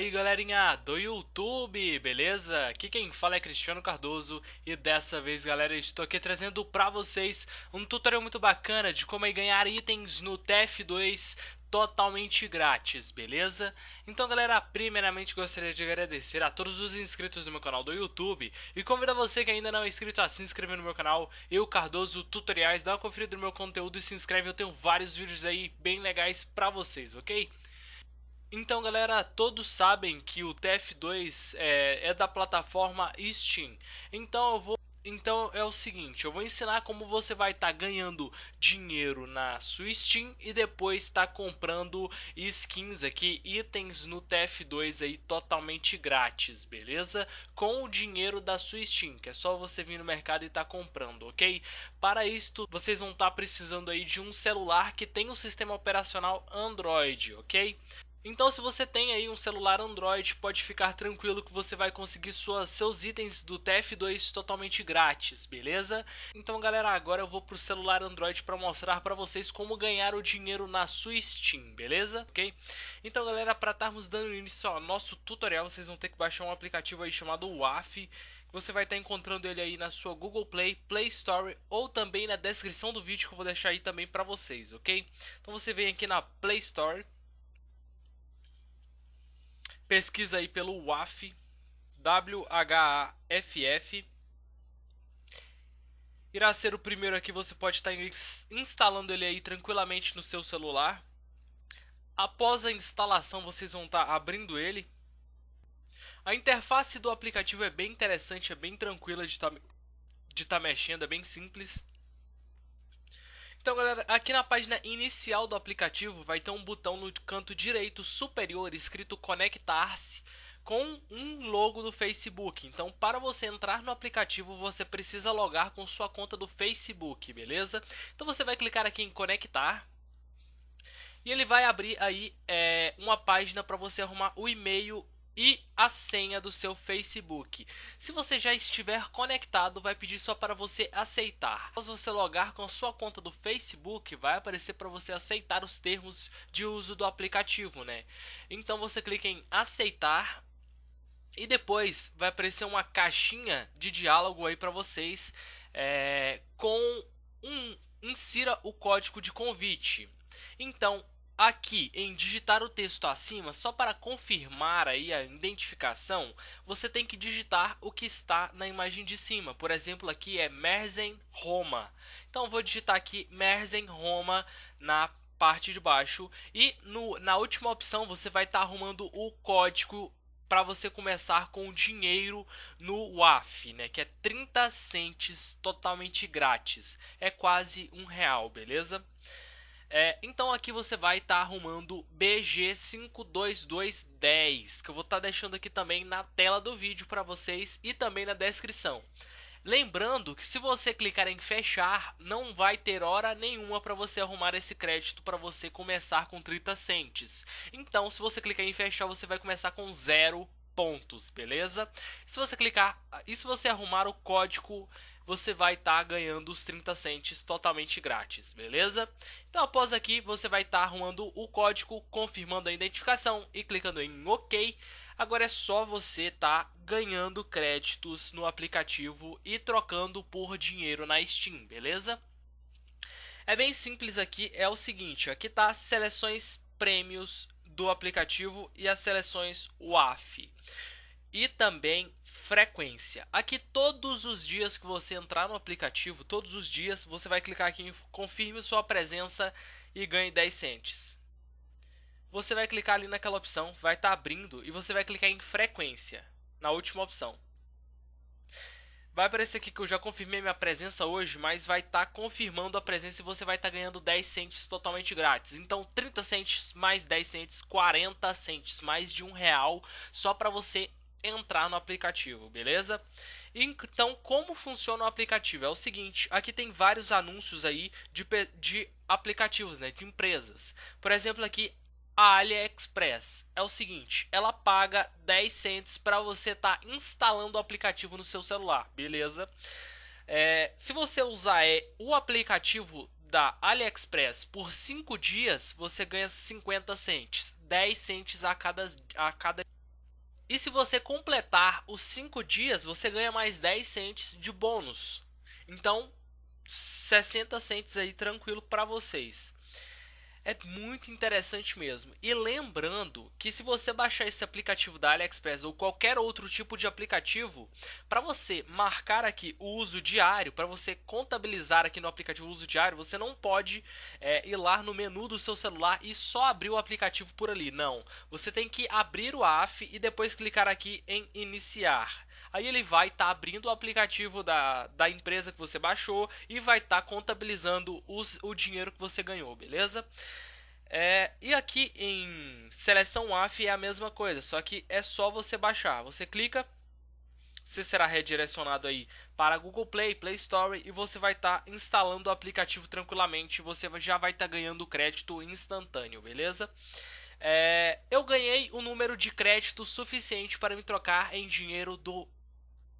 aí galerinha do YouTube, beleza? Aqui quem fala é Cristiano Cardoso e dessa vez galera estou aqui trazendo para vocês um tutorial muito bacana de como ganhar itens no TF2 totalmente grátis, beleza? Então galera, primeiramente gostaria de agradecer a todos os inscritos do meu canal do YouTube e convidar você que ainda não é inscrito a se inscrever no meu canal, eu Cardoso Tutoriais, dá uma conferida no meu conteúdo e se inscreve, eu tenho vários vídeos aí bem legais pra vocês, ok? Então, galera, todos sabem que o TF2 é, é da plataforma Steam. Então eu vou então é o seguinte, eu vou ensinar como você vai estar tá ganhando dinheiro na sua Steam e depois estar tá comprando skins aqui, itens no TF2 aí totalmente grátis, beleza? Com o dinheiro da sua Steam, que é só você vir no mercado e estar tá comprando, ok? Para isto, vocês vão estar tá precisando aí de um celular que tem o um sistema operacional Android, ok? Então, se você tem aí um celular Android, pode ficar tranquilo que você vai conseguir seus itens do TF2 totalmente grátis, beleza? Então, galera, agora eu vou pro celular Android para mostrar para vocês como ganhar o dinheiro na sua Steam, beleza? Ok? Então, galera, para estarmos dando início ao nosso tutorial, vocês vão ter que baixar um aplicativo aí chamado WAF. Você vai estar encontrando ele aí na sua Google Play, Play Store ou também na descrição do vídeo que eu vou deixar aí também para vocês, ok? Então você vem aqui na Play Store Pesquisa aí pelo WAF, W-H-A-F-F. Irá ser o primeiro aqui, você pode estar instalando ele aí tranquilamente no seu celular. Após a instalação, vocês vão estar abrindo ele. A interface do aplicativo é bem interessante, é bem tranquila de estar tá, de estar tá mexendo, é bem simples. Então, galera, aqui na página inicial do aplicativo vai ter um botão no canto direito superior escrito Conectar-se com um logo do Facebook. Então, para você entrar no aplicativo, você precisa logar com sua conta do Facebook, beleza? Então, você vai clicar aqui em Conectar. E ele vai abrir aí é, uma página para você arrumar o e-mail e a senha do seu Facebook. Se você já estiver conectado, vai pedir só para você aceitar. Após você logar com sua conta do Facebook, vai aparecer para você aceitar os termos de uso do aplicativo, né? Então você clica em aceitar e depois vai aparecer uma caixinha de diálogo aí para vocês é, com um insira o código de convite. Então Aqui em digitar o texto acima, só para confirmar aí a identificação, você tem que digitar o que está na imagem de cima. Por exemplo, aqui é Merzen Roma. Então vou digitar aqui Merzen Roma na parte de baixo e no, na última opção você vai estar tá arrumando o código para você começar com dinheiro no WAF, né? Que é 30 centes totalmente grátis. É quase um real, beleza? É, então aqui você vai estar tá arrumando BG52210, que eu vou estar tá deixando aqui também na tela do vídeo para vocês e também na descrição. Lembrando que se você clicar em fechar, não vai ter hora nenhuma para você arrumar esse crédito para você começar com 30 centes. Então, se você clicar em fechar, você vai começar com zero pontos, beleza? Se você clicar, e se você arrumar o código você vai estar tá ganhando os 30 cents totalmente grátis, beleza? Então após aqui, você vai estar tá arrumando o código, confirmando a identificação e clicando em OK. Agora é só você estar tá ganhando créditos no aplicativo e trocando por dinheiro na Steam, beleza? É bem simples aqui, é o seguinte, aqui as tá seleções prêmios do aplicativo e as seleções WAF. E também frequência. Aqui todos os dias que você entrar no aplicativo, todos os dias você vai clicar aqui em confirme sua presença e ganhe 10 cents. Você vai clicar ali naquela opção, vai estar tá abrindo e você vai clicar em frequência, na última opção. Vai aparecer aqui que eu já confirmei minha presença hoje, mas vai estar tá confirmando a presença e você vai estar tá ganhando 10 cents totalmente grátis. Então 30 cents mais 10 cents, 40 cents, mais de um real só para você entrar no aplicativo, beleza? Então, como funciona o aplicativo? É o seguinte, aqui tem vários anúncios aí de, de aplicativos, né, de empresas. Por exemplo, aqui a AliExpress. É o seguinte, ela paga 10 cents para você estar tá instalando o aplicativo no seu celular, beleza? É, se você usar é, o aplicativo da AliExpress por 5 dias, você ganha 50 cents, 10 cents a cada a cada e se você completar os 5 dias, você ganha mais 10 cents de bônus. Então, 60 cents aí tranquilo para vocês. É muito interessante mesmo. E lembrando que se você baixar esse aplicativo da AliExpress ou qualquer outro tipo de aplicativo, para você marcar aqui o uso diário, para você contabilizar aqui no aplicativo o uso diário, você não pode é, ir lá no menu do seu celular e só abrir o aplicativo por ali. Não. Você tem que abrir o AF e depois clicar aqui em iniciar. Aí ele vai estar tá abrindo o aplicativo da, da empresa que você baixou e vai estar tá contabilizando os, o dinheiro que você ganhou, beleza? É, e aqui em seleção AF é a mesma coisa, só que é só você baixar. Você clica, você será redirecionado aí para Google Play, Play Store e você vai estar tá instalando o aplicativo tranquilamente. Você já vai estar tá ganhando crédito instantâneo, beleza? É, eu ganhei o um número de crédito suficiente para me trocar em dinheiro do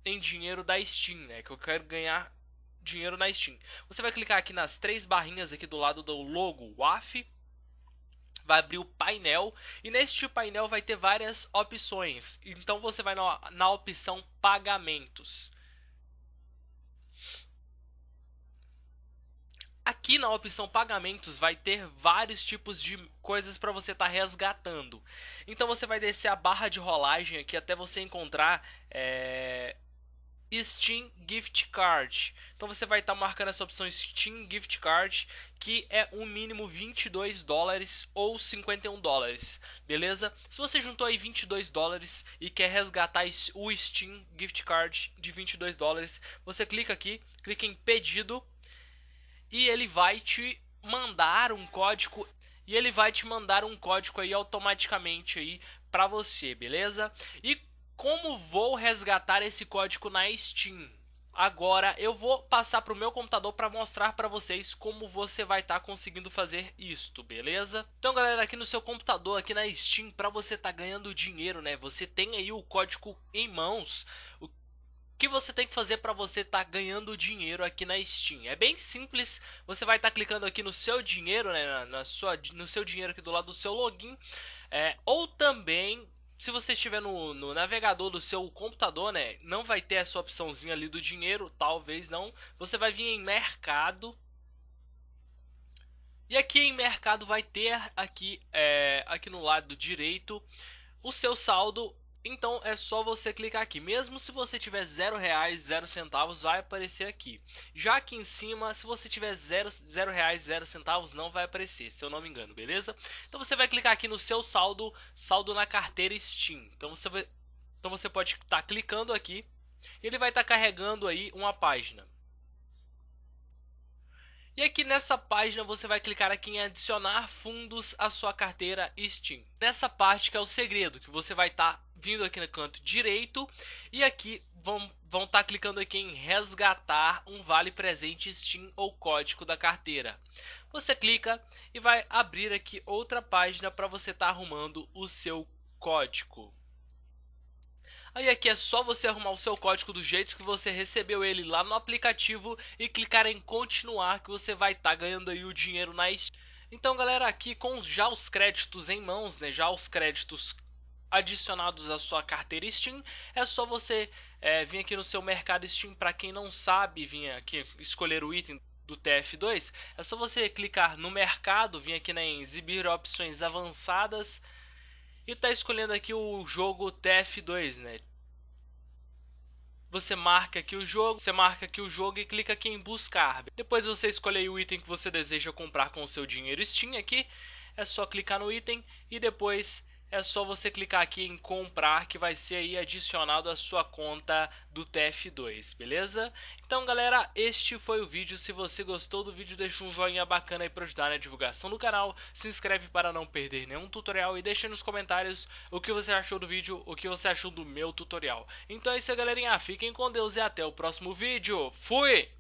em dinheiro da Steam, né? Que eu quero ganhar dinheiro na Steam. Você vai clicar aqui nas três barrinhas aqui do lado do logo WAF. Vai abrir o painel e neste painel vai ter várias opções. Então você vai na, na opção pagamentos. Aqui na opção pagamentos vai ter vários tipos de coisas para você estar tá resgatando. Então você vai descer a barra de rolagem aqui até você encontrar é, Steam Gift Card. Então você vai estar tá marcando essa opção Steam Gift Card, que é um mínimo 22 dólares ou 51 dólares, beleza? Se você juntou aí 22 dólares e quer resgatar o Steam Gift Card de 22 dólares, você clica aqui, clica em pedido e ele vai te mandar um código e ele vai te mandar um código aí automaticamente aí para você, beleza? E como vou resgatar esse código na Steam? Agora eu vou passar para o meu computador para mostrar para vocês como você vai estar tá conseguindo fazer isto, beleza? Então, galera, aqui no seu computador, aqui na Steam, para você estar tá ganhando dinheiro, né? Você tem aí o código em mãos. O que você tem que fazer para você estar tá ganhando dinheiro aqui na Steam? É bem simples. Você vai estar tá clicando aqui no seu dinheiro, né? na sua, no seu dinheiro aqui do lado do seu login, é, ou também se você estiver no, no, navegador do seu computador, né, não vai ter essa opçãozinha ali do dinheiro, talvez não. Você vai vir em mercado. E aqui em mercado vai ter aqui, é, aqui no lado direito o seu saldo então é só você clicar aqui, mesmo se você tiver zero reais, zero centavos, vai aparecer aqui. Já aqui em cima, se você tiver zero, zero reais, zero centavos, não vai aparecer, se eu não me engano, beleza? Então você vai clicar aqui no seu saldo, saldo na carteira Steam. Então você, vai, então você pode estar tá clicando aqui, e ele vai estar tá carregando aí uma página. E aqui nessa página você vai clicar aqui em adicionar fundos à sua carteira Steam. Nessa parte que é o segredo, que você vai estar tá vindo aqui no canto direito e aqui vão vão estar tá clicando aqui em resgatar um vale presente Steam ou código da carteira. Você clica e vai abrir aqui outra página para você estar tá arrumando o seu código. Aí aqui é só você arrumar o seu código do jeito que você recebeu ele lá no aplicativo e clicar em continuar que você vai estar tá ganhando aí o dinheiro na Steam. Então galera, aqui com já os créditos em mãos, né, já os créditos adicionados à sua carteira Steam. É só você é, vir aqui no seu mercado Steam. Para quem não sabe, vir aqui escolher o item do TF2, é só você clicar no mercado, vir aqui na exibir opções avançadas e tá escolhendo aqui o jogo TF2, né? Você marca aqui o jogo, você marca aqui o jogo e clica aqui em buscar. Depois você escolhe o item que você deseja comprar com o seu dinheiro Steam aqui, é só clicar no item e depois é só você clicar aqui em comprar que vai ser aí adicionado à sua conta do TF2, beleza? Então galera, este foi o vídeo, se você gostou do vídeo deixa um joinha bacana aí para ajudar na divulgação do canal, se inscreve para não perder nenhum tutorial e deixa nos comentários o que você achou do vídeo, o que você achou do meu tutorial. Então é isso aí galerinha, fiquem com Deus e até o próximo vídeo, fui!